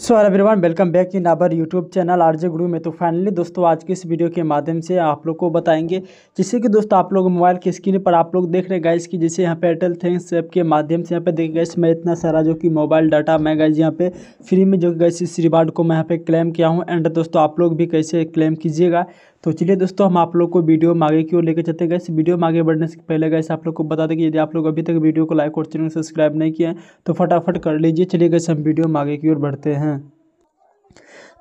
so hello everyone welcome back in our YouTube channel RJ Guru में तो finally दोस्तों आज की इस वीडियो के माध्यम से आप लोग को बताएंगे जैसे कि दोस्तों आप लोग मोबाइल की स्क्रीन पर आप लोग देख रहे हैं गाइस कि जैसे यहाँ पे एयरटेल थैंक्स ऐप के माध्यम से यहाँ पे देखिए गाइस मैं इतना सारा जो कि मोबाइल डाटा मैं गाइस यहाँ पे फ्री में जो गाइस इस रिवार्ड को मैं यहाँ पे क्लेम किया हूँ एंड दोस्तों आप लोग भी कैसे क्लेम कीजिएगा तो चलिए दोस्तों हम आप लोग को वीडियो में आगे की ओर लेकर चलते गए वीडियो में आगे बढ़ने से पहले गए आप लोग को बता दें कि यदि आप लोग अभी तक वीडियो को लाइक और चैनल सब्सक्राइब नहीं किया है तो फटाफट कर लीजिए चलिए गए हम वीडियो में आगे की ओर बढ़ते हैं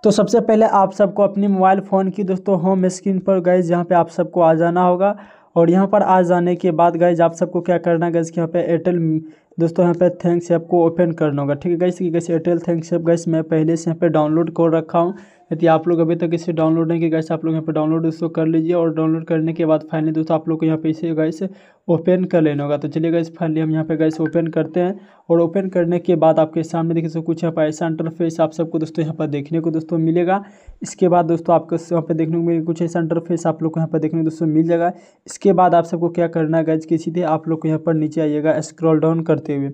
तो सबसे पहले आप सबको अपनी मोबाइल फ़ोन की दोस्तों होम स्क्रीन पर गए जहाँ पे आप सबको आ जाना होगा और यहाँ पर आ जाने के बाद गाइज आप सबको क्या करना है गैस कि यहाँ पे एयरटेल दोस्तों यहाँ पे थैंक्स ऐप को ओपन करना होगा ठीक है गैस कि guys Airtel thanks app guys मैं पहले से यहाँ पे डाउनलोड कर रखा हूँ यदि आप लोग अभी तक इसे डाउनलोड नहीं किया गैस आप लोग यहाँ पे डाउनलोड दोस्तों कर लीजिए और डाउनलोड करने के बाद फाइनली दोस्तों आप लोग को यहाँ पे इसे गैस ओपन कर लेना होगा तो चलिए गैस फाइनली हम यहाँ पे गैस ओपन करते हैं और ओपन करने के बाद आपके सामने देखिए कुछ यहाँ पर ऐसा इंटरफेस आप सबको दोस्तों यहाँ पर देखने को दोस्तों मिलेगा इसके बाद दोस्तों आपको यहाँ पर देखने को मिलेगा कुछ ऐसा इंटरफेस आप लोग को यहाँ पर देखने को दोस्तों मिल जाएगा इसके बाद आप सबको क्या करना है गज कि सीधे आप लोग को यहाँ पर नीचे आइएगा स्क्रॉल डाउन करते हुए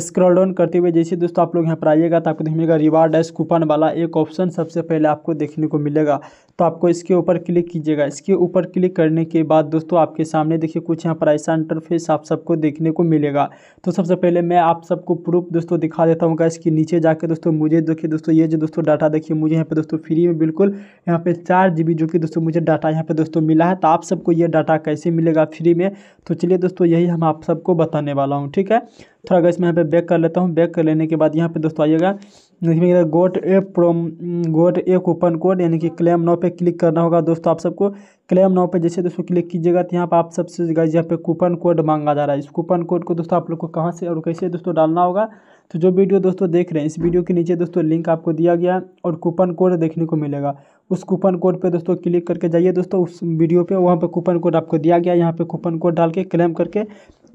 स्क्रॉल डाउन करते हुए जैसे दोस्तों आप लोग यहाँ पर आइएगा तो आपको देखिएगा रिवार्ड एस कूपन वाला एक ऑप्शन सबसे पहले आपको देखने को मिलेगा तो आपको इसके ऊपर क्लिक कीजिएगा इसके ऊपर क्लिक करने के बाद दोस्तों आपके सामने देखिए कुछ यहाँ पर ऐसा इंटरफेस आप सबको देखने को मिलेगा तो सबसे पहले मैं आप सबको प्रूफ दोस्तों दिखा देता हूँ इसके नीचे जाके दोस्तों मुझे देखिए दोस्तों ये जो दोस्तों डाटा देखिए मुझे यहाँ पर दोस्तों फ्री में बिल्कुल यहाँ पर चार जी जो कि दोस्तों मुझे डाटा यहाँ पर दोस्तों मिला है तो आप सबको ये डाटा कैसे मिलेगा फ्री में तो चलिए दोस्तों यही हम आप सबको बताने वाला हूँ ठीक है थोड़ा गैस मैं यहाँ पे बैक कर लेता हूँ बैक कर लेने के बाद यहाँ पे दोस्तों आइएगा इसमें गोट ए प्रोम गोट ए कूपन कोड यानी कि क्लेम नाव पे क्लिक करना होगा दोस्तों आप सबको क्लेम नाव पे जैसे दोस्तों क्लिक कीजिएगा तो यहाँ पर आप सबसे गाइज यहाँ पे कूपन कोड मांगा जा रहा है इस कूपन कोड को दोस्तों आप लोग को कहाँ से और कैसे दोस्तों डालना होगा तो जो वीडियो दोस्तों देख रहे हैं इस वीडियो के नीचे दोस्तों लिंक आपको दिया गया और कूपन कोड देखने को मिलेगा उस कूपन कोड पे दोस्तों क्लिक करके जाइए दोस्तों उस वीडियो पे वहाँ पे कूपन कोड आपको दिया गया यहाँ पे कूपन कोड डाल के क्लेम करके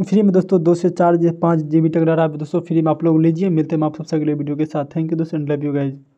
फ्री में दोस्तों दो से चार पाँच जी बी तक डाटा दोस्तों फ्री में आप लोग लीजिए मिलते हैं आप सबसे अगले वीडियो के साथ थैंक यू दोस्तों लव यू गाइज